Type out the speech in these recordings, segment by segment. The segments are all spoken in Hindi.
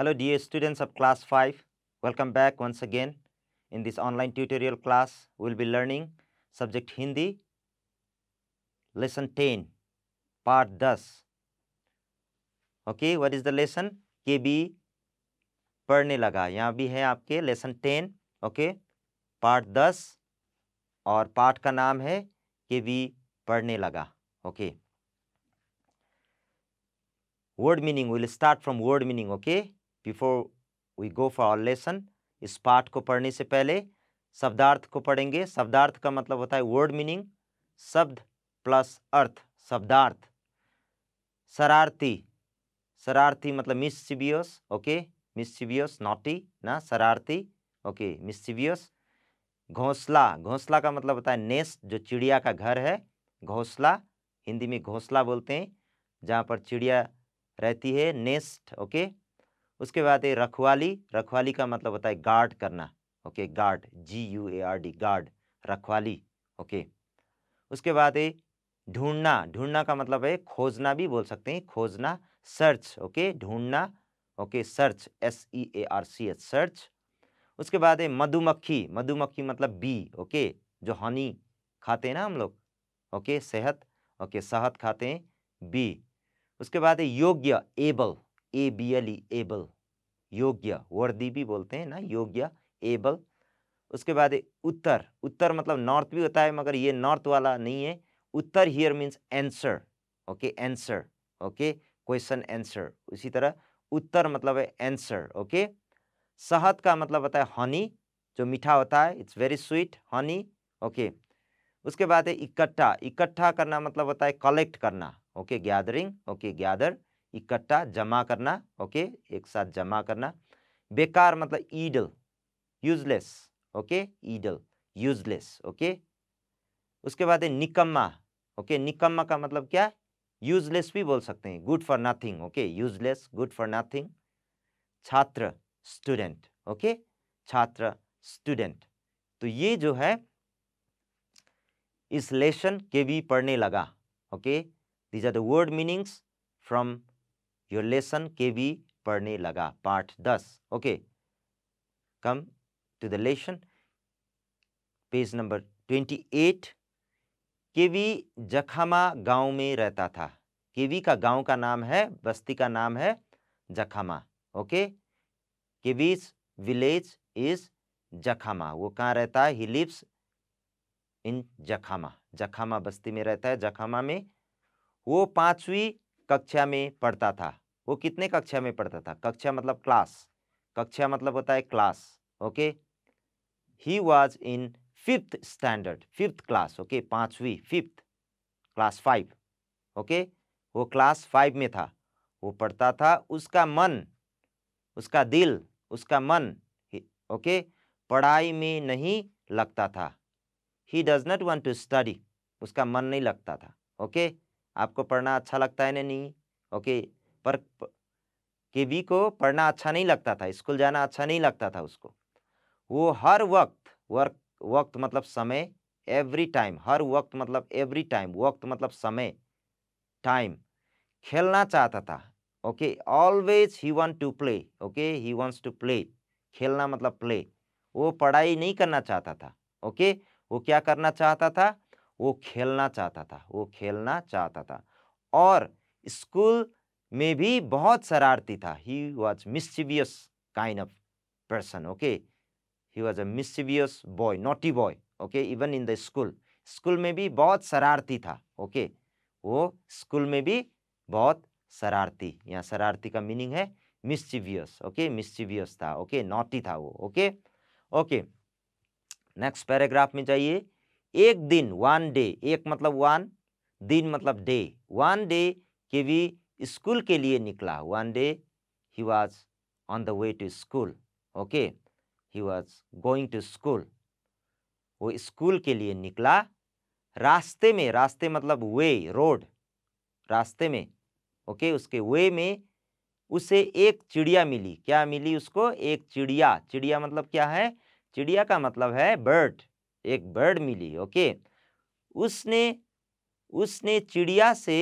Hello dear students of class 5. Welcome back once again. In this online tutorial class, we will be learning subject Hindi, lesson 10, part 10. Okay, what is the lesson? Kevi पढ़ने लगा यहाँ भी है आपके लेसन टेन ओके पार्ट दस और पार्ट का नाम है के बी पढ़ने लगा okay word meaning will start from word meaning okay before we go for our lesson इस पाठ को पढ़ने से पहले शब्दार्थ को पढ़ेंगे शब्दार्थ का मतलब होता है वर्ड मीनिंग शब्द प्लस अर्थ शब्दार्थ शरारती शरारती मतलब मिसिबियस ओके मिसिबियस नॉटी ना शरारती ओके मिसिबियस घोंसला घोंसला का मतलब होता है नेस्ट जो चिड़िया का घर है घोंसला हिंदी में घोंसला बोलते हैं जहाँ पर चिड़िया रहती है नेस्ट ओके उसके बाद है रखवाली रखवाली का मतलब होता है गार्ड करना okay guard G U A R D guard रखवाली ओके उसके बाद है ढूंढना ढूंढना का मतलब है खोजना भी बोल सकते हैं खोजना सर्च ओके ढूंढना okay search S E A R C H search उसके बाद है मधुमक्खी मधुमक्खी मतलब बी ओके जो हनी खाते हैं ना हम लोग ओके सेहत ओके सहत खाते हैं बी उसके बाद है योग्य able A B L E able योग्य वर्दी भी बोलते हैं ना योग्य एबल उसके बाद उत्तर उत्तर मतलब नॉर्थ भी होता है मगर ये नॉर्थ वाला नहीं है उत्तर here means answer okay answer okay question answer उसी तरह उत्तर मतलब है एंसर ओके शहद का मतलब होता है हनी जो मीठा होता है it's very sweet honey okay उसके बाद है इकट्ठा इकट्ठा करना मतलब होता है कलेक्ट करना ओके गैदरिंग ओके गैदर इकट्ठा जमा करना ओके एक साथ जमा करना बेकार मतलब idle useless okay idle useless okay उसके बाद है निकम्मा ओके निकम्मा का मतलब क्या यूजलेस भी बोल सकते हैं good for nothing okay useless good for nothing छात्र स्टूडेंट ओके छात्र स्टूडेंट तो ये जो है इस लेसन के भी पढ़ने लगा okay these are the word meanings from your lesson Kevi पढ़ने लगा पार्ट दस okay come to the lesson page number twenty eight Kevi Jakhama गांव में रहता था केवी का गांव का नाम है बस्ती का नाम है Jakhama okay Kevi's village is Jakhama वो कहाँ रहता है ही लिव्स इन जखामा जखामा बस्ती में रहता है जखामा में वो पांचवी कक्षा में पढ़ता था वो कितने कक्षा में पढ़ता था कक्षा मतलब क्लास कक्षा मतलब होता है class okay he was in fifth standard fifth class okay पाँचवीं फिफ्थ क्लास फाइव ओके वो क्लास फाइव में था वो पढ़ता था उसका मन उसका दिल उसका मन ओके पढ़ाई में नहीं लगता था he does not want to study उसका मन नहीं लगता था ओके okay? आपको पढ़ना अच्छा लगता है ना नहीं ओके पर के बी को पढ़ना अच्छा नहीं लगता था स्कूल जाना अच्छा नहीं लगता था उसको वो हर वक्त वर्क वक्त मतलब समय एवरी टाइम हर वक्त मतलब एवरी टाइम वक्त मतलब समय टाइम खेलना चाहता था okay always he want to play okay he wants to play खेलना मतलब प्ले वो पढ़ाई नहीं करना चाहता था ओके okay? वो क्या करना चाहता था वो खेलना चाहता था वो खेलना चाहता था और स्कूल में भी बहुत शरारती था he was mischievous kind of person okay he was a mischievous boy naughty boy okay even in the school school में भी बहुत शरारती था ओके okay? वो स्कूल में भी बहुत शरारती यहाँ शरारती का मीनिंग है मिस्चिवियस ओके मिस्चिवियस था ओके okay? नॉटी था वो ओके ओके नेक्स्ट पैराग्राफ में जाइए एक दिन वन डे एक मतलब वन दिन मतलब डे वन डे के भी स्कूल के लिए निकला one day he was on the way to school okay he was going to school वो स्कूल के लिए निकला रास्ते में रास्ते मतलब वे रोड रास्ते में ओके उसके वे में उसे एक चिड़िया मिली क्या मिली उसको एक चिड़िया चिड़िया मतलब क्या है चिड़िया का मतलब है बर्ड एक बर्ड मिली ओके उसने उसने चिड़िया से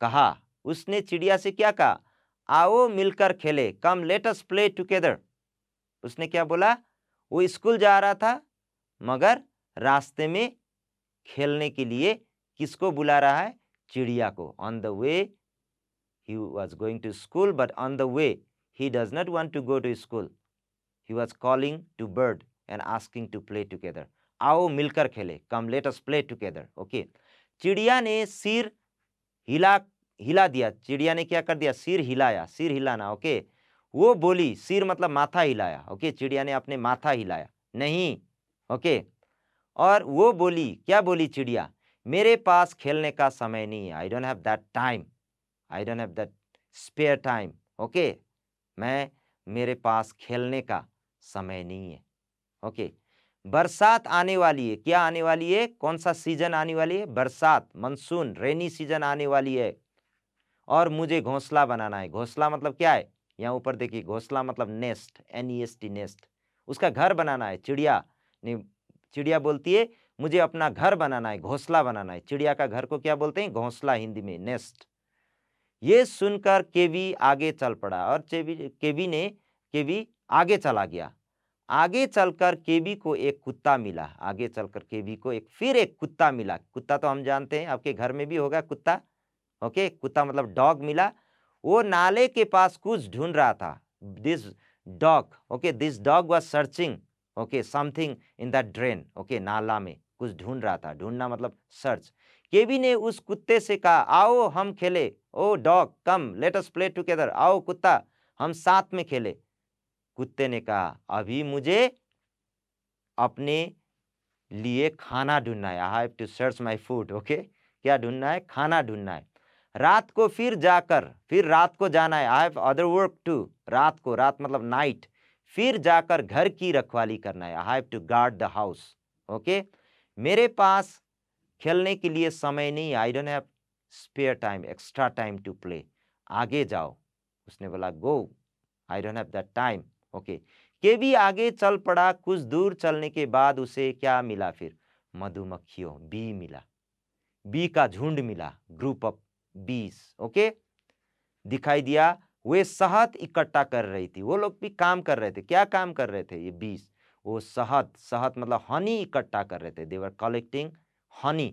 कहा उसने चिड़िया से क्या कहा आओ मिलकर खेले कम लेटस प्ले टुगेदर उसने क्या बोला वो स्कूल जा रहा था मगर रास्ते में खेलने के लिए किसको बुला रहा है चिड़िया को on the way he was going to school but on the way he does not want to go to school he was calling to bird and asking to play together आओ मिलकर खेले come let us play together okay चिड़िया ने सिर हिला हिला दिया चिड़िया ने क्या कर दिया सिर हिलाया सिर हिलाना ओके वो बोली सिर मतलब माथा हिलाया ओके चिड़िया ने अपने माथा हिलाया नहीं ओके और वो बोली क्या बोली चिड़िया मेरे पास खेलने का समय नहीं है I don't have that time I don't have that spare time okay मैं मेरे पास खेलने का समय नहीं है ओके okay. बरसात आने वाली है क्या आने वाली है कौन सा सीजन आने वाली है बरसात मानसून रेनी सीजन आने वाली है और मुझे घोंसला बनाना है घोंसला मतलब क्या है यहाँ ऊपर देखिए घोंसला मतलब nest N E S T nest उसका घर बनाना है चिड़िया चिड़िया बोलती है मुझे अपना घर बनाना है घोंसला बनाना है चिड़िया का घर को क्या बोलते हैं घोंसला हिंदी में नेस्ट ये सुनकर केवी आगे चल पड़ा और केवी केवी ने केवी आगे चला गया आगे चलकर केबी को एक कुत्ता मिला आगे चलकर केबी को एक फिर एक कुत्ता मिला कुत्ता तो हम जानते हैं आपके घर में भी होगा कुत्ता ओके कुत्ता मतलब डॉग मिला वो नाले के पास कुछ ढूंढ रहा था this dog okay this dog was searching okay something in the drain okay नाला में कुछ ढूंढ रहा था ढूंढना मतलब सर्च केबी ने उस कुत्ते से कहा आओ हम खेले O dog come let us play together आओ कुत्ता हम साथ में खेले कुत्ते ने कहा अभी मुझे अपने लिए खाना ढूंढना है I have to search my food okay क्या ढूंढना है खाना ढूंढना है रात को फिर जाकर फिर रात को जाना है I have other work to रात को रात मतलब नाइट फिर जाकर घर की रखवाली करना है I have to guard the house okay मेरे पास खेलने के लिए समय नहीं I don't have spare time extra time to play आगे जाओ उसने बोला go I don't have that time okay Kevi आगे चल पड़ा कुछ दूर चलने के बाद उसे क्या मिला फिर मधुमक्खियों बी मिला बी का झुंड मिला ग्रुप ऑफ बीस ओके दिखाई दिया वे शहद इकट्ठा कर रही थी वो लोग भी काम कर रहे थे क्या काम कर रहे थे ये बीस वो शहद शहद मतलब हनी इकट्ठा कर रहे थे देवर कलेक्टिंग हनी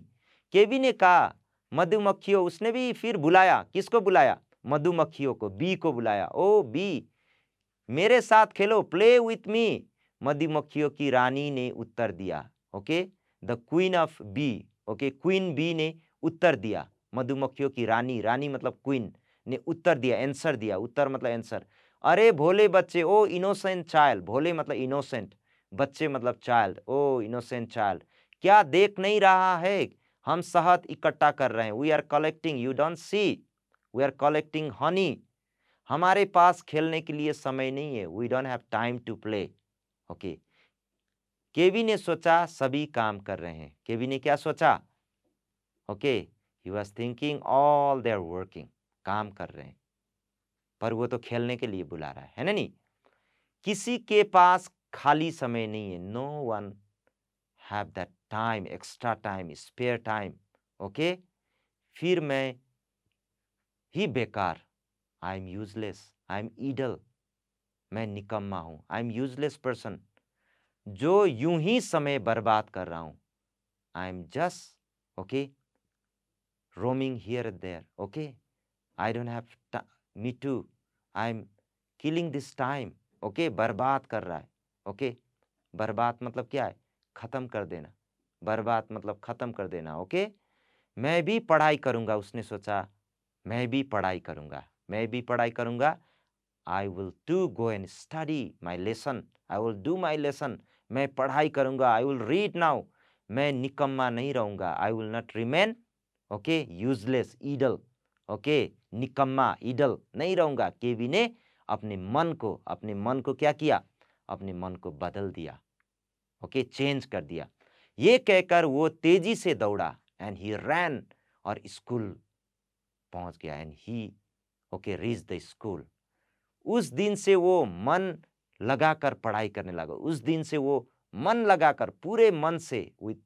केवी ने कहा मधुमक्खियों उसने भी फिर बुलाया किसको बुलाया मधुमक्खियों को बी को बुलाया ओ बी मेरे साथ खेलो प्ले विथ मी मधुमक्खियों की रानी ने उत्तर दिया okay the queen of bee okay queen bee ने उत्तर दिया मधुमक्खियों की रानी रानी मतलब क्वीन ने उत्तर दिया एंसर दिया उत्तर मतलब एंसर अरे भोले बच्चे ओ इनोसेंट चाइल्ड भोले मतलब इनोसेंट बच्चे मतलब चाइल्ड ओ इनोसेंट चाइल्ड क्या देख नहीं रहा है हम शहद इकट्ठा कर रहे हैं we are collecting you don't see we are collecting honey हमारे पास खेलने के लिए समय नहीं है we don't have time to play okay Kevi ने सोचा सभी काम कर रहे हैं केवी ने क्या सोचा okay he was thinking all they are working काम कर रहे हैं पर वो तो खेलने के लिए बुला रहा है है ना नहीं किसी के पास खाली समय नहीं है no one have that time extra time spare time okay फिर मैं ही बेकार I am useless I am idle मैं निकम्मा हूँ आई एम यूजलेस पर्सन जो यूं ही समय बर्बाद कर रहा हूँ I am just okay roaming here and okay I don't don't have time. Me too. I'm killing this time. बर्बाद कर रहा है. Okay, बर्बाद मतलब क्या है? खत्म कर देना. बर्बाद मतलब खत्म कर देना. Okay, मैं भी पढ़ाई करूंगा उसने सोचा, मैं भी पढ़ाई करूँगा. मैं भी पढ़ाई करूँगा I will to go and study my lesson I will do my lesson मैं पढ़ाई करूँगा आई विल रीड नाउ मैं निकम्मा नहीं रहूँगा I will not remain okay useless idle okay निकम्मा ईडल नहीं रहूँगा केवी ने अपने मन को अपने मन को क्या किया अपने मन को बदल दिया ओके okay, चेंज कर दिया ये कहकर वो तेजी से दौड़ा एंड ही रैन और स्कूल पहुंच गया and he okay reach the school उस दिन से वो मन लगाकर पढ़ाई करने लगा उस दिन से वो मन लगाकर पूरे मन से with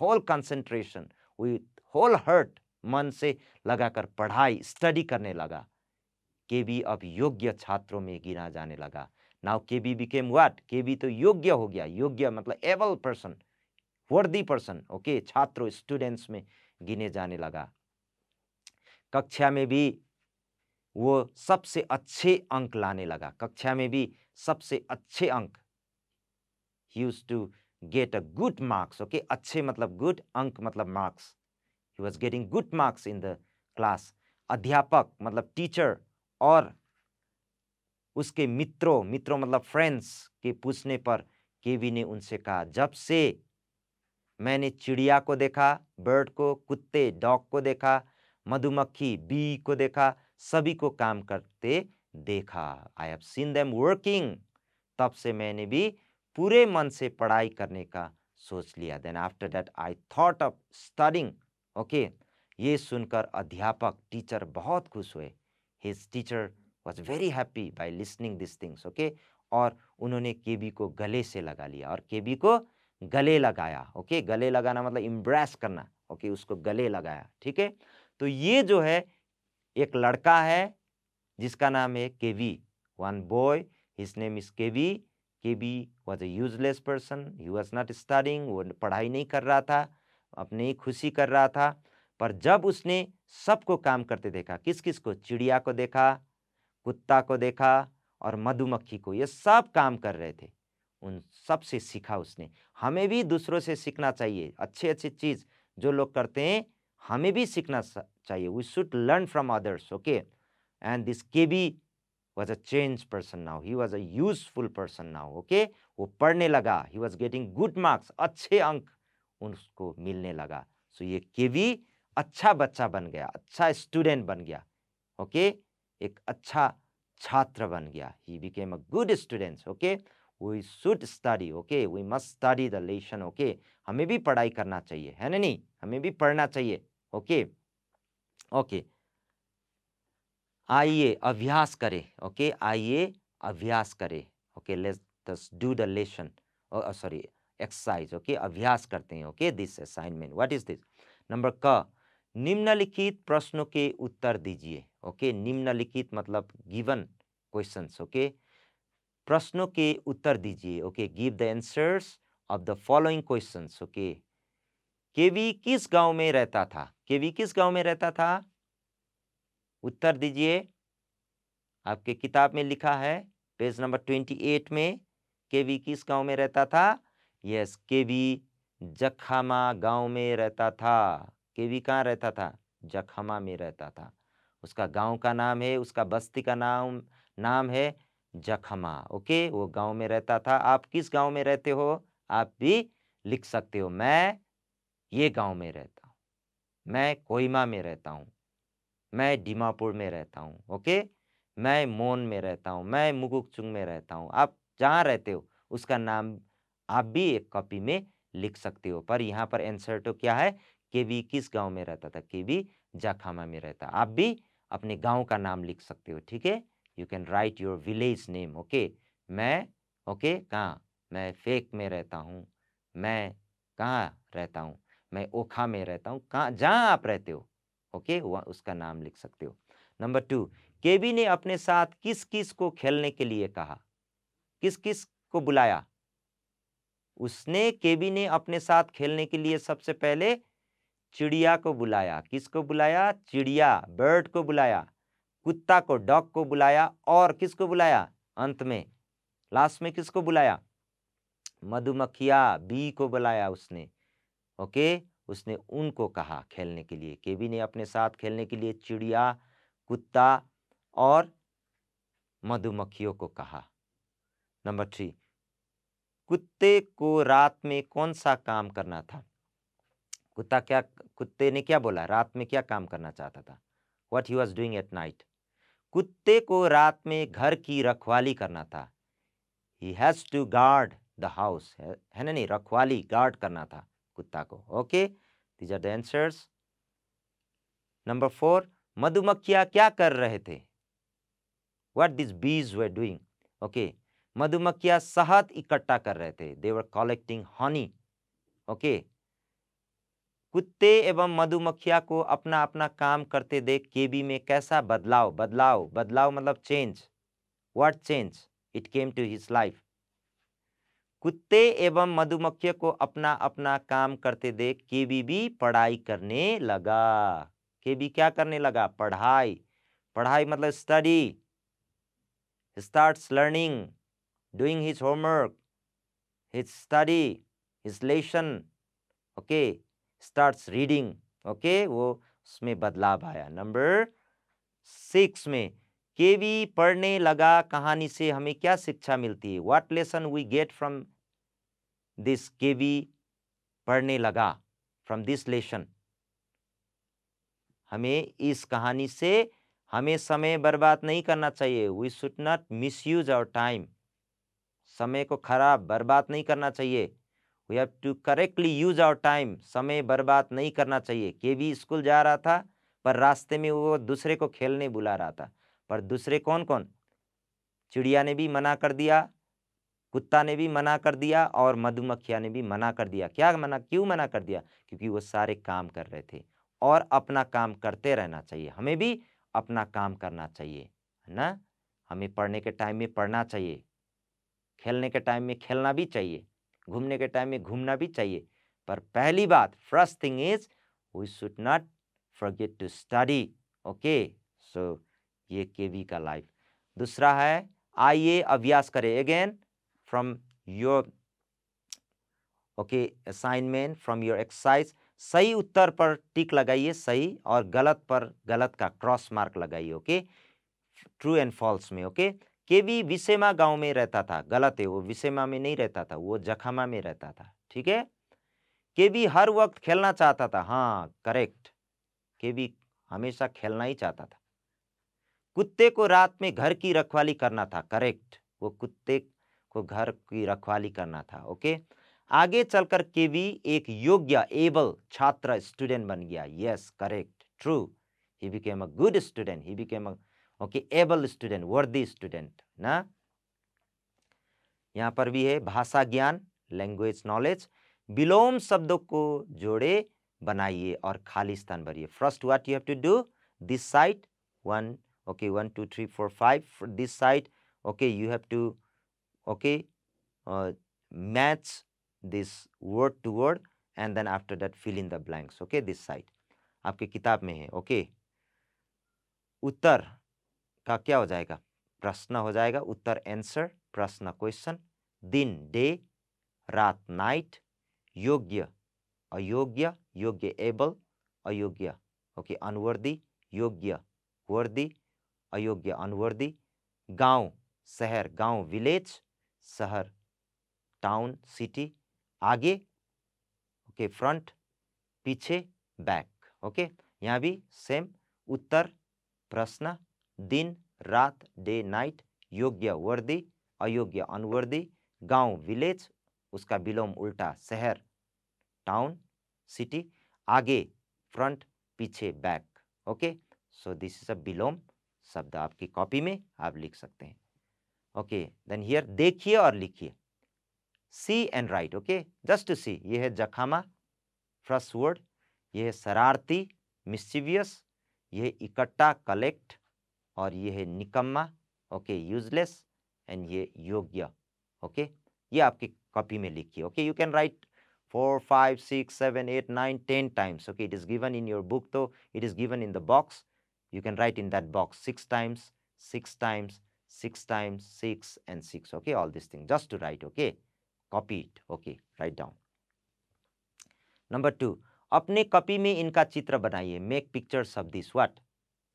whole concentration with whole heart मन से लगाकर पढ़ाई स्टडी करने लगा के बी अब योग्य छात्रों में गिना जाने लगा नाउ के बी बिकेम वाट के बी तो योग्य हो गया योग्य मतलब able person worthy person okay छात्रों स्टूडेंट्स में गिने जाने लगा कक्षा में भी वो सबसे अच्छे अंक लाने लगा कक्षा में भी सबसे अच्छे अंक ही use to get a good marks okay अच्छे मतलब गुड अंक मतलब मार्क्स ही was getting good marks in the class अध्यापक मतलब टीचर और उसके मित्रों मित्रों मतलब फ्रेंड्स के पूछने पर केवी ने उनसे कहा जब से मैंने चिड़िया को देखा बर्ड को कुत्ते डॉग को देखा मधुमक्खी बी को देखा सभी को काम करते देखा I have seen them working तब से मैंने भी पूरे मन से पढ़ाई करने का सोच लिया then after that I thought of studying okay ये सुनकर अध्यापक टीचर बहुत खुश हुए his teacher was very happy by listening this things okay और उन्होंने केबी को गले से लगा लिया और केबी को गले लगाया ओके गले लगाना मतलब इम्ब्रेस करना ओके उसको गले लगाया ठीक है तो ये जो है एक लड़का है जिसका नाम है KV one boy his name is KV KV was a useless person he was not studying वो पढ़ाई नहीं कर रहा था अपनी ही खुशी कर रहा था पर जब उसने सबको काम करते देखा किस किस को चिड़िया को देखा कुत्ता को देखा और मधुमक्खी को ये सब काम कर रहे थे उन सब से सीखा उसने हमें भी दूसरों से सीखना चाहिए अच्छे अच्छे चीज़ जो लोग करते हैं हमें भी सीखना चाहिए we should learn from others okay and this K B was a change person now he was a useful person now okay वो पढ़ने लगा he was getting good marks अच्छे अंक उसको मिलने लगा सो so ये के बी अच्छा बच्चा बन गया अच्छा स्टूडेंट बन गया ओके okay? एक अच्छा छात्र बन गया he became a good students okay we should study okay we must study the lesson okay हमें भी पढ़ाई करना चाहिए है ना नहीं हमें भी पढ़ना चाहिए ओके ओके आइए अभ्यास करें ओके आइए अभ्यास करें okay let's do the lesson sorry exercise okay अभ्यास करते हैं okay this assignment what is this number क निम्नलिखित प्रश्नों के उत्तर दीजिए ओके निम्नलिखित मतलब गिवन क्वेश्चंस ओके प्रश्नों के उत्तर दीजिए okay give the answers of the following questions okay KV किस गांव में रहता था केवी किस गांव में रहता था उत्तर दीजिए आपके किताब में लिखा है पेज नंबर ट्वेंटी एट में केवी किस गांव में रहता था यस केवी जखामा गांव में रहता था केवी कहाँ रहता था जखामा में रहता था उसका गांव का नाम है उसका बस्ती का नाम नाम है जखमा ओके वो गांव में रहता था आप किस गांव में रहते हो आप भी लिख सकते हो मैं ये गांव में रहता हूँ मैं कोहिमा में रहता हूँ मैं डिमापुर में रहता हूँ ओके मैं मोन में रहता हूँ मैं मुगुकचुंग में रहता हूँ आप जहाँ रहते हो उसका नाम आप भी एक कॉपी में लिख सकते हो पर यहाँ पर एंसर तो क्या है के वी किस गांव में रहता था के वी जाखामा में रहता आप भी अपने गांव का नाम लिख सकते हो ठीक है you can write your village name okay मैं ओके okay, कहाँ मैं फेक में रहता हूँ मैं कहाँ रहता हूँ मैं ओखा में रहता हूँ कहाँ जहाँ आप रहते हो ओके वहाँ उसका नाम लिख सकते हो नंबर टू केबी ने अपने साथ किस किस को खेलने के लिए कहा किस किस को बुलाया उसने केबी ने अपने साथ खेलने के लिए सबसे पहले चिड़िया को बुलाया किसको बुलाया चिड़िया बर्ड को बुलाया कुत्ता को डॉग को बुलाया और किसको बुलाया अंत में लास्ट में किसको बुलाया मधुमक्खिया बी को बुलाया उसने ओके उसने उनको कहा खेलने के लिए केवी ने अपने साथ खेलने के लिए चिड़िया कुत्ता और मधुमक्खियों को कहा नंबर थ्री कुत्ते को रात में कौन सा काम करना था कुत्ता क्या कुत्ते ने क्या बोला रात में क्या काम करना चाहता था what he was doing at night कुत्ते को रात में घर की रखवाली करना था he has to guard the house है ना नहीं रखवाली गार्ड करना था कुत्ता को okay these are the answers number four मधुमक्खियां क्या कर रहे थे what these बीज वे डूइंग ओके मधुमक्खियां शहद इकट्ठा कर रहे थे they were collecting honey okay कुत्ते एवं मधुमक्खिया को अपना अपना काम करते देख केबी में कैसा बदलाव बदलाव बदलाव मतलब change what change it came to his life कुत्ते एवं मधुमक्खी को अपना अपना काम करते देख के बी भी पढ़ाई करने लगा के बी क्या करने लगा पढ़ाई पढ़ाई मतलब study starts learning doing his homework his study his lesson okay starts reading okay वो उसमें बदलाव आया नंबर सिक्स में केवी पढ़ने लगा कहानी से हमें क्या शिक्षा मिलती है what lesson we get from this KV पढ़ने लगा फ्रॉम दिस लेसन हमें इस कहानी से हमें समय बर्बाद नहीं करना चाहिए we should not misuse our time समय को खराब बर्बाद नहीं करना चाहिए we have to correctly use our time समय बर्बाद नहीं करना चाहिए केवी स्कूल जा रहा था पर रास्ते में वो दूसरे को खेलने बुला रहा था पर दूसरे कौन कौन चिड़िया ने भी मना कर दिया कुत्ता ने भी मना कर दिया और मधुमक्खिया ने भी मना कर दिया क्या मना क्यों मना कर दिया क्योंकि वो सारे काम कर रहे थे और अपना काम करते रहना चाहिए हमें भी अपना काम करना चाहिए है ना हमें पढ़ने के टाइम में पढ़ना चाहिए खेलने के टाइम में खेलना भी चाहिए घूमने के टाइम में घूमना भी चाहिए पर पहली बात first thing is we should not forget to study okay so ये के वी का लाइफ दूसरा है आइए अभ्यास करें again from your okay assignment from your exercise सही उत्तर पर टिक लगाइए सही और गलत पर गलत का क्रॉस मार्क लगाइए ओके ट्रू एंड फॉल्स में ओके के वी विषेमा गांव में रहता था गलत है वो विषेमा में नहीं रहता था वो जखमा में रहता था ठीक है के वी हर वक्त खेलना चाहता था हाँ करेक्ट के वी हमेशा खेलना ही चाहता था कुत्ते को रात में घर की रखवाली करना था करेक्ट वो कुत्ते को घर की रखवाली करना था ओके आगे चलकर केवी एक योग्य एबल छात्र स्टूडेंट बन गया yes correct true he became a good student he became a okay able student worthy student ना यहाँ पर भी है भाषा ज्ञान लैंग्वेज नॉलेज विलोम शब्दों को जोड़े बनाइए और खाली स्थान भरिए first what you have to do this side one okay one two three four five for this side okay you have to okay uh, match this word to word and then after that fill in the blanks okay this side आपके किताब में है ओके okay? उत्तर का क्या हो जाएगा प्रश्न हो जाएगा उत्तर आंसर प्रश्न क्वेश्चन दिन डे रात नाइट योग्य अयोग्य योग्य एबल अयोग्य ओके अनवर्दी योग्य वर्दी अयोग्य अनुवर्दी गांव शहर गांव विलेज शहर टाउन सिटी आगे ओके फ्रंट पीछे बैक ओके यहाँ भी सेम उत्तर प्रश्न दिन रात डे नाइट योग्य वर्दी अयोग्य अनुवर्दी गांव विलेज उसका विलोम उल्टा शहर टाउन सिटी आगे फ्रंट पीछे back okay so this is a विलोम शब्द आपकी कॉपी में आप लिख सकते हैं ओके देन हियर देखिए और लिखिए see and write okay just see ये है जखामा फ्रस वर्ड ये है शरारती मिस्चिवियस ये है इकट्ठा कलेक्ट और ये है निकम्मा ओके यूजलेस एंड ये योग्य ओके ये आपकी कॉपी में लिखिए okay you can write four five six seven eight nine ten times okay it is given in your book तो it is given in the box you can write in that box six times six times six times six and six okay all these things just to write okay copy it okay write down number two अपने कॉपी में इनका चित्र बनाइए make pictures of this what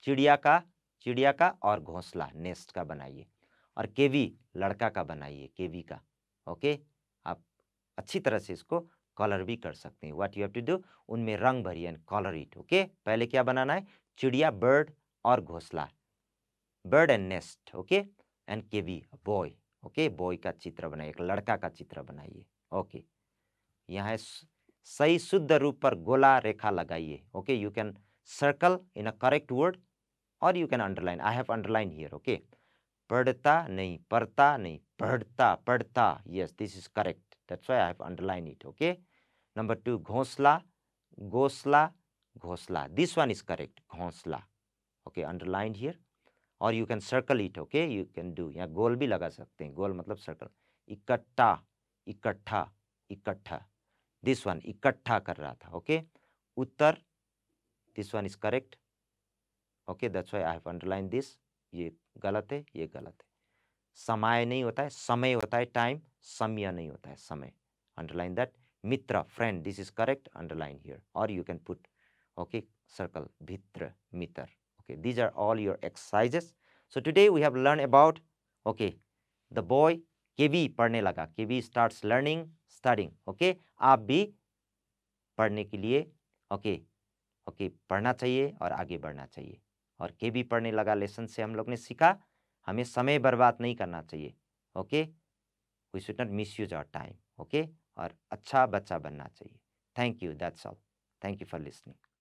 चिड़िया का चिड़िया का और घोंसला नेस्ट का बनाइए और केवी लड़का का बनाइए केवी का ओके आप अच्छी तरह से इसको कलर भी कर सकते हैं what you have to do उनमें रंग भरिए एंड कलर इट ओके पहले क्या बनाना है चिड़िया बर्ड और घोसला bird and nest okay and K B boy okay boy का चित्र बनाइए एक लड़का का चित्र बनाइए ओके यहाँ सही शुद्ध रूप पर गोला रेखा लगाइए okay you can circle in a correct word और you can underline I have underline here okay पढ़ता नहीं पढ़ता नहीं पढ़ता पढ़ता yes this is correct that's why I have underline it okay number two घोंसला घोसला घोसला दिस वन इज करेक्ट घोसला ओके अंडरलाइन here. और you can circle it okay you can do या गोल भी लगा सकते हैं गोल मतलब सर्कल इकट्ठा इकट्ठा इकट्ठा दिस वन इकट्ठा कर रहा था ओके okay? उत्तर this one is correct okay that's why I have underline this ये गलत है ये गलत है समय नहीं होता है समय होता है टाइम समय नहीं होता है समय अंडरलाइन दैट मित्र friend this is correct underline here और you can put okay circle bhitra mitar okay these are all your exercises so today we have learned about okay the boy kv पढ़ने लगा kv starts learning studying okay आप भी पढ़ने के लिए okay ओके okay, पढ़ना चाहिए और आगे बढ़ना चाहिए और के भी पढ़ने लगा लेसन से हम लोग ने सीखा हमें समय बर्बाद नहीं करना चाहिए okay we should not misuse our time okay और अच्छा बच्चा बनना चाहिए thank you that's all thank you for listening